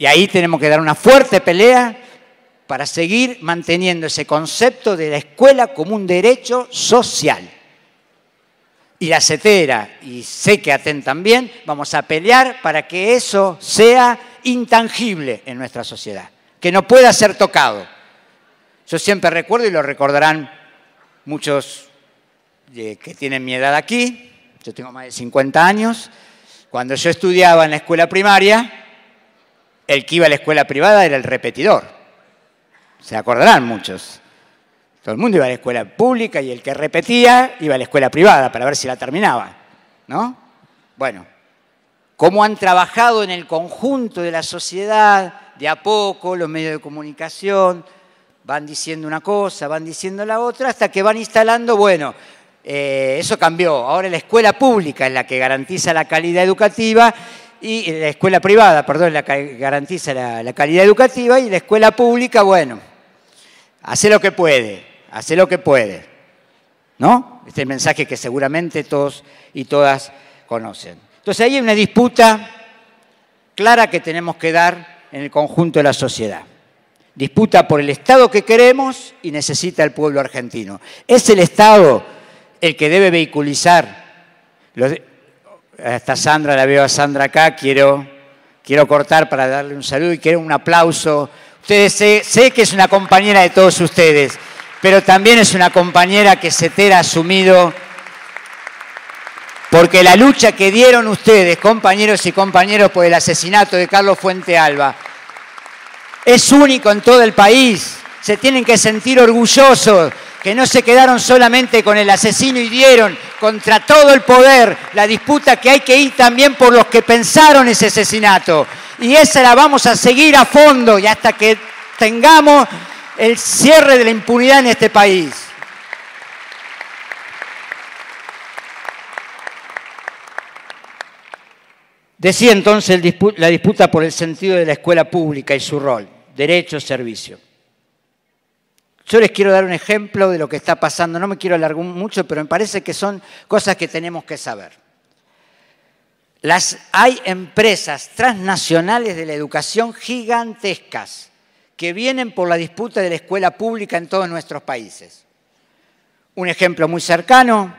Y ahí tenemos que dar una fuerte pelea para seguir manteniendo ese concepto de la escuela como un derecho social. Y la CETERA, y sé que ATEN también, vamos a pelear para que eso sea intangible en nuestra sociedad, que no pueda ser tocado. Yo siempre recuerdo, y lo recordarán muchos eh, que tienen mi edad aquí, yo tengo más de 50 años, cuando yo estudiaba en la escuela primaria, el que iba a la escuela privada era el repetidor. Se acordarán muchos. Todo el mundo iba a la escuela pública y el que repetía iba a la escuela privada para ver si la terminaba. ¿No? Bueno, cómo han trabajado en el conjunto de la sociedad, de a poco los medios de comunicación van diciendo una cosa, van diciendo la otra, hasta que van instalando, bueno, eh, eso cambió, ahora la escuela pública es la que garantiza la calidad educativa y la escuela privada, perdón, la garantiza la, la, calidad educativa, y la escuela pública, bueno, hace lo que puede, hace lo que puede. ¿No? Este es el mensaje que seguramente todos y todas conocen. Entonces ahí hay una disputa clara que tenemos que dar en el conjunto de la sociedad. Disputa por el Estado que queremos y necesita el pueblo argentino. Es el Estado el que debe vehiculizar los, está Sandra, la veo a Sandra acá, quiero, quiero cortar para darle un saludo y quiero un aplauso. Ustedes sé, que es una compañera de todos ustedes, pero también es una compañera que te ha asumido, porque la lucha que dieron ustedes, compañeros y compañeros, por el asesinato de Carlos Fuente Alba, es único en todo el país. Se tienen que sentir orgullosos que no se quedaron solamente con el asesino y dieron contra todo el poder la disputa que hay que ir también por los que pensaron ese asesinato. Y esa la vamos a seguir a fondo y hasta que tengamos el cierre de la impunidad en este país. Decía entonces la disputa por el sentido de la escuela pública y su rol, derecho, servicio. Yo les quiero dar un ejemplo de lo que está pasando, no me quiero alargar mucho, pero me parece que son cosas que tenemos que saber. hay empresas transnacionales de la educación gigantescas que vienen por la disputa de la escuela pública en todos nuestros países. Un ejemplo muy cercano,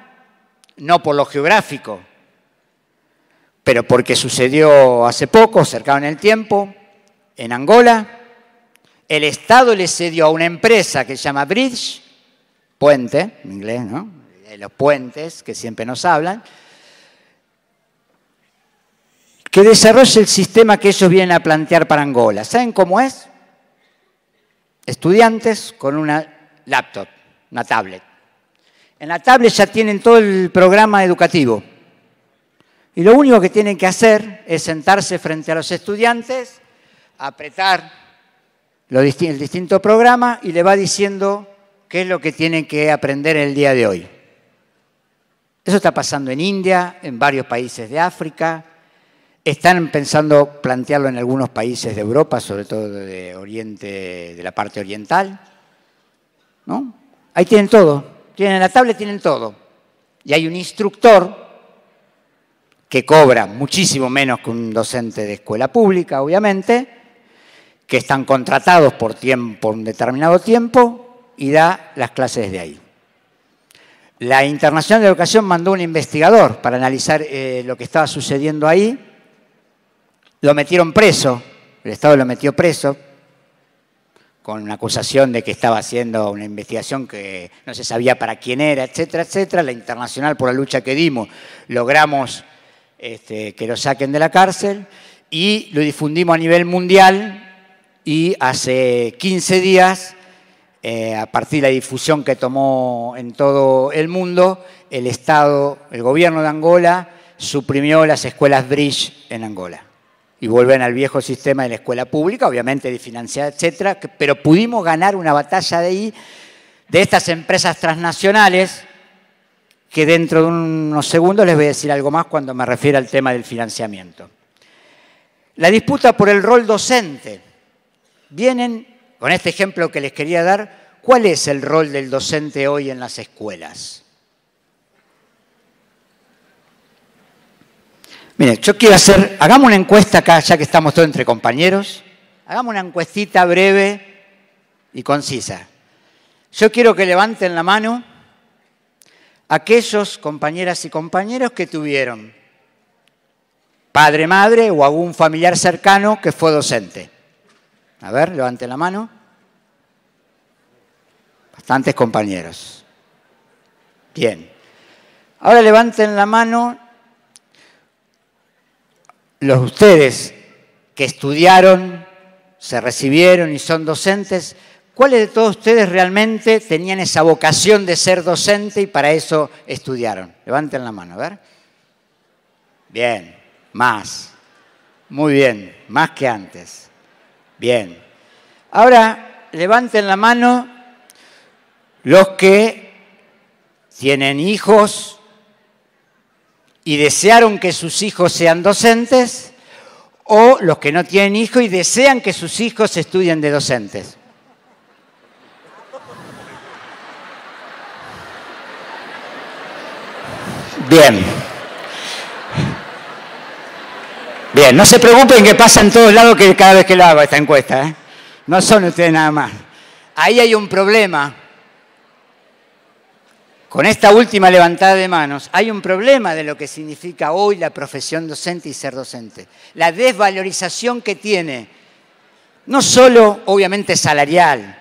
no por lo geográfico, pero porque sucedió hace poco, cercano en el tiempo, en Angola, el Estado le cedió a una empresa que se llama Bridge, puente, en inglés, ¿no? Eh, los puentes que siempre nos hablan, que desarrolle el sistema que ellos vienen a plantear para Angola. ¿Saben cómo es? Estudiantes con una laptop, una tablet. En la tablet ya tienen todo el programa educativo. Y lo único que tienen que hacer es sentarse frente a los estudiantes, apretar el distinto programa y le va diciendo qué es lo que tienen que aprender el día de hoy. Eso está pasando en India, en varios países de África. Están pensando plantearlo en algunos países de Europa, sobre todo de Oriente, de la parte oriental. ¿No? Ahí tienen todo. Tienen la tablet, tienen todo. Y hay un instructor que cobra muchísimo menos que un docente de escuela pública, obviamente, que están contratados por, un determinado tiempo y da las clases de ahí. La Internacional de Educación mandó un investigador para analizar eh, lo que estaba sucediendo ahí. Lo metieron preso, el Estado lo metió preso, con una acusación de que estaba haciendo una investigación que no se sabía para quién era, etcétera, etcétera. La Internacional, por la lucha que dimos, logramos este, que lo saquen de la cárcel y lo difundimos a nivel mundial y hace 15 días, eh, a partir de la difusión que tomó en todo el mundo, el Estado, el gobierno de Angola, suprimió las escuelas Bridge en Angola. Y vuelven al viejo sistema de la escuela pública, obviamente de financiada, etcétera, pero pudimos ganar una batalla de ahí, de estas empresas transnacionales, que dentro de unos segundos les voy a decir algo más cuando me refiero al tema del financiamiento. La disputa por el rol docente vienen con este ejemplo que les quería dar, ¿cuál es el rol del docente hoy en las escuelas? Mire, yo quiero hacer, hagamos una encuesta acá, ya que estamos todos entre compañeros, hagamos una encuestita breve y concisa. Yo quiero que levanten la mano aquellos compañeras y compañeros que tuvieron padre, madre o algún familiar cercano que fue docente. A ver, levanten la mano. Bastantes compañeros. Bien. Ahora levanten la mano los ustedes que estudiaron, se recibieron y son docentes. ¿Cuáles de todos ustedes realmente tenían esa vocación de ser docente y para eso estudiaron? Levanten la mano, a ver. Bien, más. Muy bien, más que antes. Bien. Ahora levanten la mano los que tienen hijos y desearon que sus hijos sean docentes o los que no tienen hijos y desean que sus hijos estudien de docentes. Bien. Bien, no se preocupen que pasa en todos lados que cada vez que lo hago esta encuesta. ¿eh? No son ustedes nada más. Ahí hay un problema. Con esta última levantada de manos, hay un problema de lo que significa hoy la profesión docente y ser docente. La desvalorización que tiene, no solo obviamente salarial,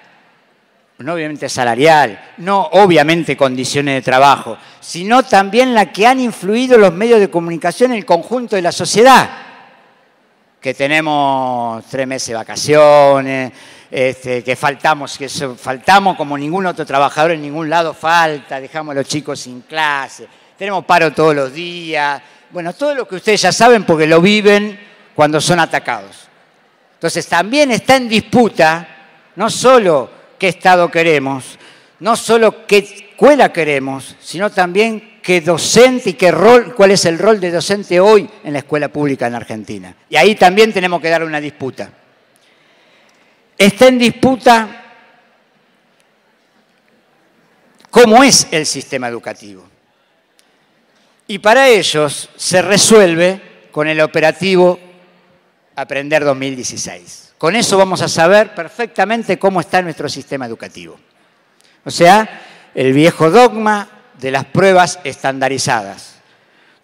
no obviamente salarial, no obviamente condiciones de trabajo, sino también la que han influido los medios de comunicación en el conjunto de la sociedad que tenemos tres meses de vacaciones, este, que faltamos, que faltamos como ningún otro trabajador en ningún lado falta, dejamos a los chicos sin clase, tenemos paro todos los días, bueno, todo lo que ustedes ya saben porque lo viven cuando son atacados. Entonces también está en disputa no solo qué Estado queremos, no solo qué escuela queremos, sino también qué docente y qué rol, cuál es el rol de docente hoy en la escuela pública en Argentina. Y ahí también tenemos que dar una disputa. Está en disputa cómo es el sistema educativo. Y para ellos se resuelve con el operativo Aprender 2016. Con eso vamos a saber perfectamente cómo está nuestro sistema educativo. O sea, el viejo dogma, de las pruebas estandarizadas,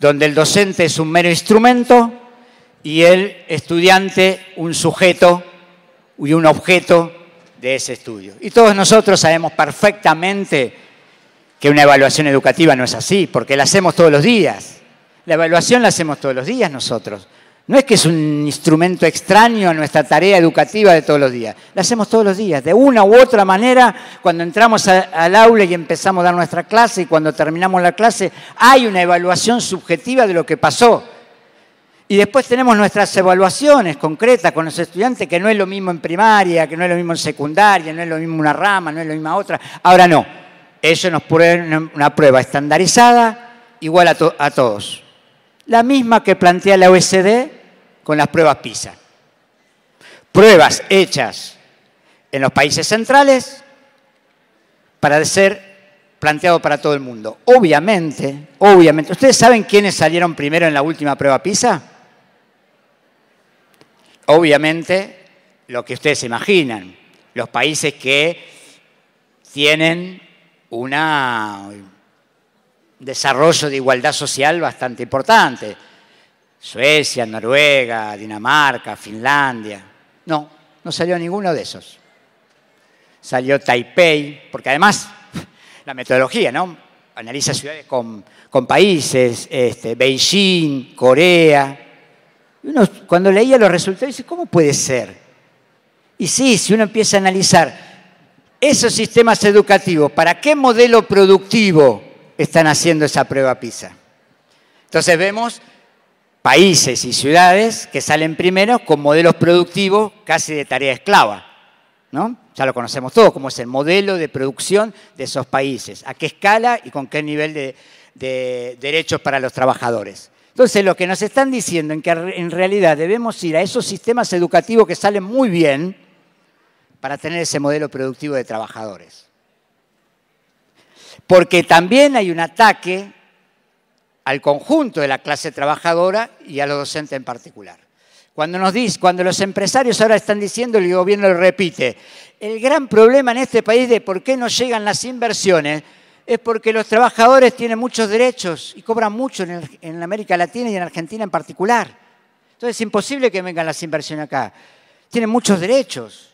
donde el docente es un mero instrumento y el estudiante un sujeto y un objeto de ese estudio. Y todos nosotros sabemos perfectamente que una evaluación educativa no es así, porque la hacemos todos los días. La evaluación la hacemos todos los días nosotros. No es que es un instrumento extraño a nuestra tarea educativa de todos los días. La hacemos todos los días, de una u otra manera, cuando entramos al aula y empezamos a dar nuestra clase y cuando terminamos la clase, hay una evaluación subjetiva de lo que pasó. Y después tenemos nuestras evaluaciones concretas con los estudiantes, que no es lo mismo en primaria, que no es lo mismo en secundaria, no es lo mismo una rama, no es lo mismo otra. Ahora no, Eso nos pone una prueba estandarizada igual a todos. La misma que plantea la OSD e con las pruebas PISA. Pruebas hechas en los países centrales para ser planteado para todo el mundo. Obviamente, obviamente, ¿ustedes saben quiénes salieron primero en la última prueba PISA? Obviamente, lo que ustedes imaginan, los países que tienen un desarrollo de igualdad social bastante importante Suecia, Noruega, Dinamarca, Finlandia. No, no salió ninguno de esos. Salió Taipei, porque además la metodología, ¿no? Analiza ciudades con, países, este, Beijing, Corea. cuando leía los resultados, dice, ¿cómo puede ser? Y sí, si uno empieza a analizar esos sistemas educativos, ¿para qué modelo productivo están haciendo esa prueba PISA? Entonces vemos países y ciudades que salen primero con modelos productivos casi de tarea esclava. ¿no? Ya lo conocemos todos, cómo es el modelo de producción de esos países, a qué escala y con qué nivel de, de derechos para los trabajadores. Entonces, lo que nos están diciendo es que en realidad debemos ir a esos sistemas educativos que salen muy bien para tener ese modelo productivo de trabajadores. Porque también hay un ataque al conjunto de la clase trabajadora y a los docentes en particular. Cuando nos dice, cuando los empresarios ahora están diciendo, el gobierno lo repite, el gran problema en este país de por qué no llegan las inversiones es porque los trabajadores tienen muchos derechos y cobran mucho en, en América Latina y en Argentina en particular. Entonces es imposible que vengan las inversiones acá. Tienen muchos derechos.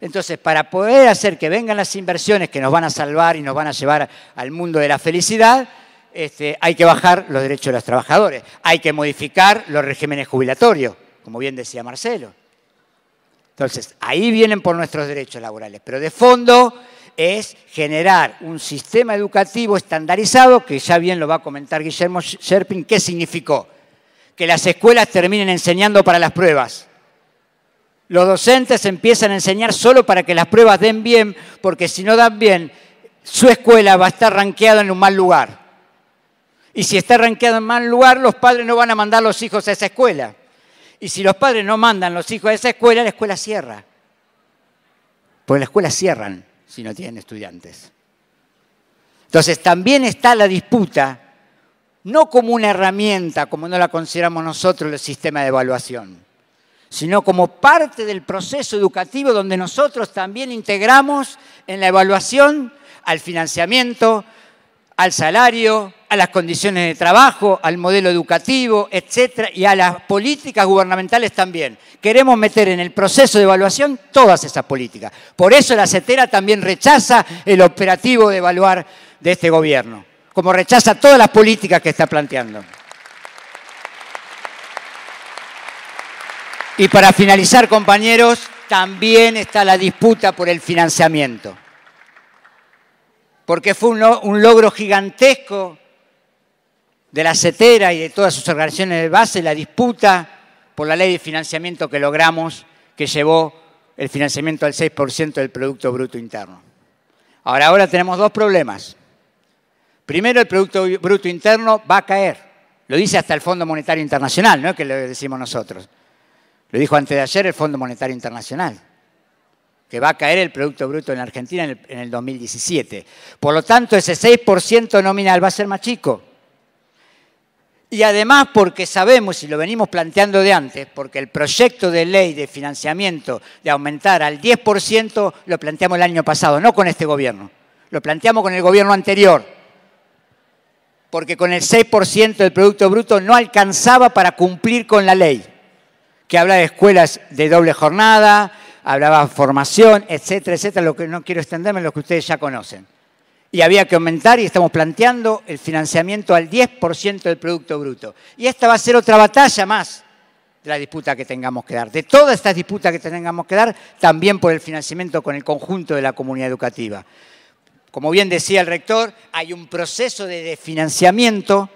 Entonces, para poder hacer que vengan las inversiones que nos van a salvar y nos van a llevar al mundo de la felicidad, este, hay que bajar los derechos de los trabajadores, hay que modificar los regímenes jubilatorios, como bien decía Marcelo. Entonces, ahí vienen por nuestros derechos laborales, pero de fondo es generar un sistema educativo estandarizado, que ya bien lo va a comentar Guillermo Sherpin, ¿qué significó? Que las escuelas terminen enseñando para las pruebas. Los docentes empiezan a enseñar solo para que las pruebas den bien, porque si no dan bien, su escuela va a estar ranqueada en un mal lugar. Y si está ranqueado en mal lugar, los padres no van a mandar los hijos a esa escuela. Y si los padres no mandan los hijos a esa escuela, la escuela cierra. Porque la escuela cierran si no tienen estudiantes. Entonces también está la disputa, no como una herramienta, como no la consideramos nosotros el sistema de evaluación, sino como parte del proceso educativo donde nosotros también integramos en la evaluación al financiamiento, al salario, a las condiciones de trabajo, al modelo educativo, etcétera, y a las políticas gubernamentales también. Queremos meter en el proceso de evaluación todas esas políticas. Por eso la CETERA también rechaza el operativo de evaluar de este gobierno, como rechaza todas las políticas que está planteando. Y para finalizar, compañeros, también está la disputa por el financiamiento. Porque fue un, logro gigantesco de la CETERA y de todas sus organizaciones de base la disputa por la ley de financiamiento que logramos, que llevó el financiamiento al 6% del Producto Bruto Interno. Ahora, ahora tenemos dos problemas. Primero, el Producto Bruto Interno va a caer. Lo dice hasta el Fondo Monetario Internacional, no que lo decimos nosotros. Lo dijo antes de ayer el Fondo Monetario Internacional, que va a caer el Producto Bruto en Argentina en el, 2017. Por lo tanto, ese 6% nominal va a ser más chico. Y además porque sabemos, y lo venimos planteando de antes, porque el proyecto de ley de financiamiento de aumentar al 10% lo planteamos el año pasado, no con este gobierno, lo planteamos con el gobierno anterior, porque con el 6% del Producto Bruto no alcanzaba para cumplir con la ley, que habla de escuelas de doble jornada, hablaba formación, etcétera, etcétera, lo que no quiero extenderme, lo que ustedes ya conocen y había que aumentar y estamos planteando el financiamiento al 10% del Producto Bruto. Y esta va a ser otra batalla más de la disputa que tengamos que dar, de todas estas disputas que tengamos que dar, también por el financiamiento con el conjunto de la comunidad educativa. Como bien decía el rector, hay un proceso de desfinanciamiento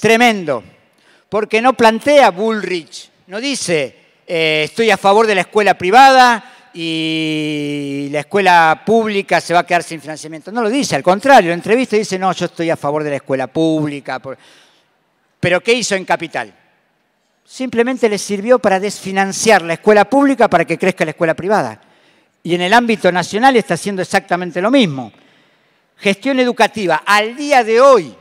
tremendo, porque no plantea Bullrich, no dice eh, estoy a favor de la escuela privada, y la escuela pública se va a quedar sin financiamiento. No lo dice, al contrario, en entrevista dice, no, yo estoy a favor de la escuela pública. Pero ¿qué hizo en Capital? Simplemente le sirvió para desfinanciar la escuela pública para que crezca la escuela privada. Y en el ámbito nacional está haciendo exactamente lo mismo. Gestión educativa, al día de hoy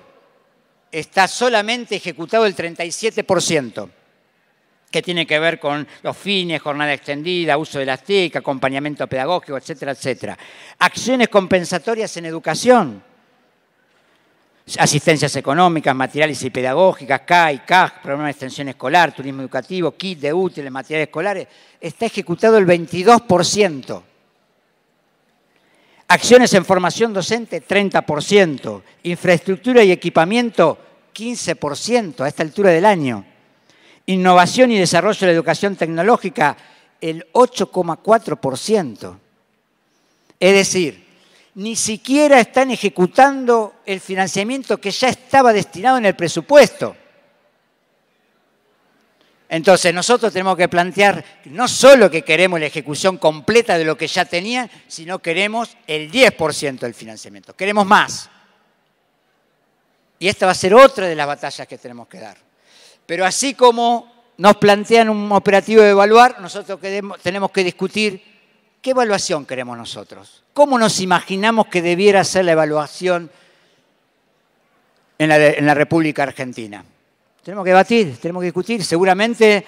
está solamente ejecutado el 37% que tiene que ver con los fines, jornada extendida, uso de las TIC, acompañamiento pedagógico, etcétera, etcétera. Acciones compensatorias en educación, asistencias económicas, materiales y pedagógicas, CAI, CAJ, programa de extensión escolar, turismo educativo, kit de útiles, materiales escolares, está ejecutado el 22%. Acciones en formación docente, 30%. Infraestructura y equipamiento, 15% a esta altura del año. Innovación y desarrollo de la educación tecnológica, el 8,4%. Es decir, ni siquiera están ejecutando el financiamiento que ya estaba destinado en el presupuesto. Entonces nosotros tenemos que plantear no solo que queremos la ejecución completa de lo que ya tenían, sino queremos el 10% del financiamiento. Queremos más. Y esta va a ser otra de las batallas que tenemos que dar. Pero así como nos plantean un operativo de evaluar, nosotros tenemos que discutir qué evaluación queremos nosotros, cómo nos imaginamos que debiera ser la evaluación en la, República Argentina. Tenemos que debatir, tenemos que discutir, seguramente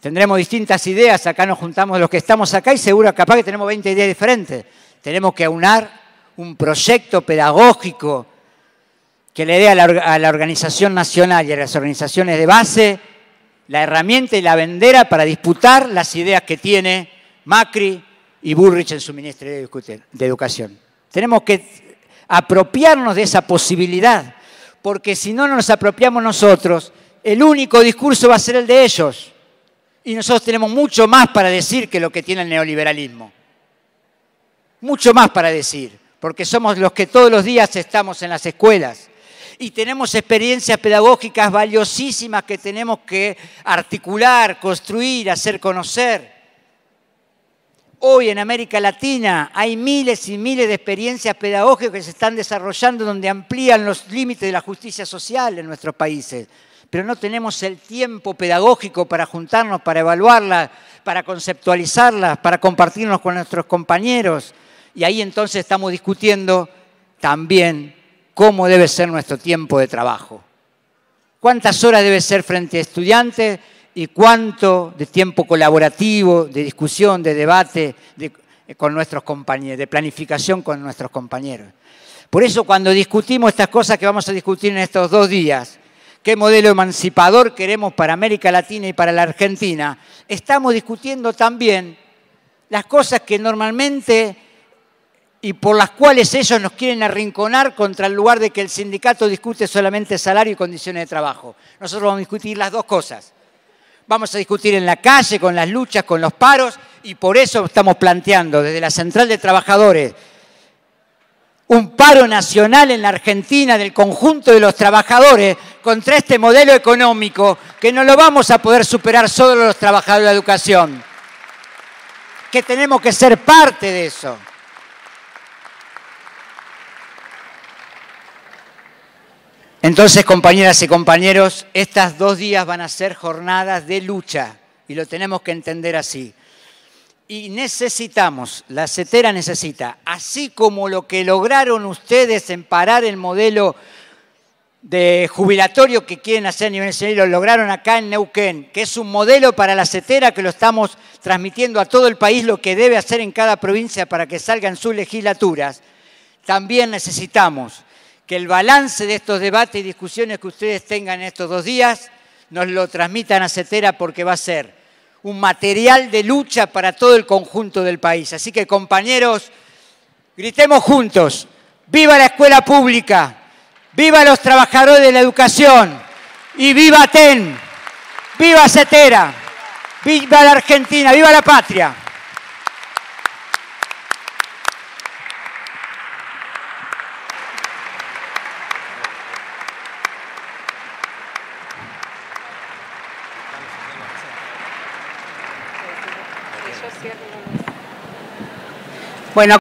tendremos distintas ideas, acá nos juntamos los que estamos acá y seguro capaz que tenemos 20 ideas diferentes. Tenemos que aunar un proyecto pedagógico que le dé a la, organización nacional y a las organizaciones de base la herramienta y la vendera para disputar las ideas que tiene Macri y Burrich en su Ministerio de Educación. Tenemos que apropiarnos de esa posibilidad, porque si no nos apropiamos nosotros, el único discurso va a ser el de ellos. Y nosotros tenemos mucho más para decir que lo que tiene el neoliberalismo. Mucho más para decir, porque somos los que todos los días estamos en las escuelas, y tenemos experiencias pedagógicas valiosísimas que tenemos que articular, construir, hacer conocer. Hoy en América Latina hay miles y miles de experiencias pedagógicas que se están desarrollando donde amplían los límites de la justicia social en nuestros países. Pero no tenemos el tiempo pedagógico para juntarnos, para evaluarlas, para conceptualizarlas, para compartirnos con nuestros compañeros. Y ahí entonces estamos discutiendo también cómo debe ser nuestro tiempo de trabajo. ¿Cuántas horas debe ser frente a estudiantes y cuánto de tiempo colaborativo, de discusión, de debate de, eh, con nuestros compañeros, de planificación con nuestros compañeros? Por eso cuando discutimos estas cosas que vamos a discutir en estos dos días, qué modelo emancipador queremos para América Latina y para la Argentina, estamos discutiendo también las cosas que normalmente y por las cuales ellos nos quieren arrinconar contra el lugar de que el sindicato discute solamente salario y condiciones de trabajo. Nosotros vamos a discutir las dos cosas. Vamos a discutir en la calle, con las luchas, con los paros, y por eso estamos planteando desde la Central de Trabajadores un paro nacional en la Argentina del conjunto de los trabajadores contra este modelo económico que no lo vamos a poder superar solo los trabajadores de la educación, que tenemos que ser parte de eso. Entonces, compañeras y compañeros, estas dos días van a ser jornadas de lucha y lo tenemos que entender así. Y necesitamos, la CETERA necesita, así como lo que lograron ustedes en parar el modelo de jubilatorio que quieren hacer a nivel nacional lo lograron acá en Neuquén, que es un modelo para la CETERA que lo estamos transmitiendo a todo el país lo que debe hacer en cada provincia para que salgan sus legislaturas, también necesitamos que el balance de estos debates y discusiones que ustedes tengan en estos dos días nos lo transmitan a CETERA porque va a ser un material de lucha para todo el conjunto del país. Así que compañeros, gritemos juntos, viva la escuela pública, viva los trabajadores de la educación y viva TEN, viva CETERA, viva la Argentina, viva la patria. bueno